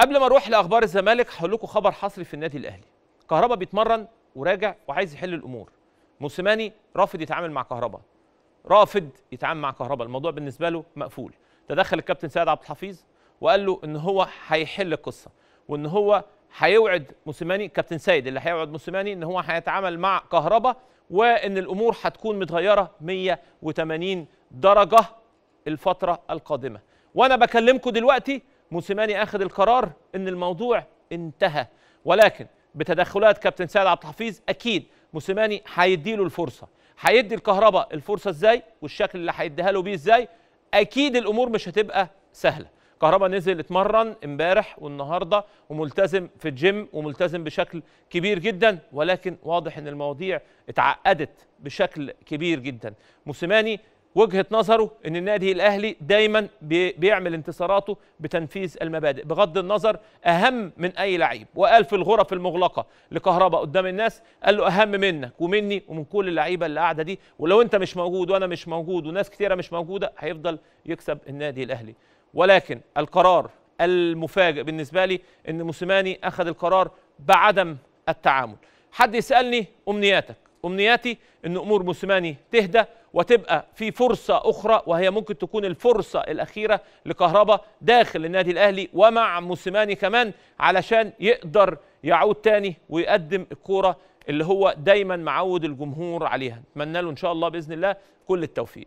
قبل ما اروح لاخبار الزمالك هقول لكم خبر حصري في النادي الاهلي كهربا بيتمرن وراجع وعايز يحل الامور موسيماني رافض يتعامل مع كهربا رافض يتعامل مع كهربا الموضوع بالنسبه له مقفول تدخل الكابتن سيد عبد الحفيظ وقال له ان هو هيحل القصه وان هو هيوعد موسيماني كابتن سيد اللي هيوعد موسيماني ان هو هيتعامل مع كهربا وان الامور هتكون متغيره 180 درجه الفتره القادمه وانا بكلمكم دلوقتي موسيماني اخذ القرار ان الموضوع انتهى ولكن بتدخلات كابتن سيد عبد الحفيظ اكيد موسيماني هيدي له الفرصه هيدي الكهرباء الفرصه ازاي والشكل اللي هيديها له بيه ازاي اكيد الامور مش هتبقى سهله كهربا نزل اتمرن امبارح والنهارده وملتزم في الجيم وملتزم بشكل كبير جدا ولكن واضح ان المواضيع اتعقدت بشكل كبير جدا موسيماني وجهه نظره ان النادي الاهلي دايما بيعمل انتصاراته بتنفيذ المبادئ بغض النظر اهم من اي لعيب وقال في الغرف المغلقه لكهرباء قدام الناس قال له اهم منك ومني ومن كل اللعيبه اللي قاعده دي ولو انت مش موجود وانا مش موجود وناس كثيره مش موجوده هيفضل يكسب النادي الاهلي ولكن القرار المفاجئ بالنسبه لي ان موسيماني اخذ القرار بعدم التعامل حد يسالني امنياتك امنياتي ان امور موسيماني تهدى وتبقى في فرصة أخرى وهي ممكن تكون الفرصة الأخيرة لكهربا داخل النادي الأهلي ومع موسيماني كمان علشان يقدر يعود تاني ويقدم الكورة اللي هو دايما معود الجمهور عليها نتمنى له إن شاء الله بإذن الله كل التوفيق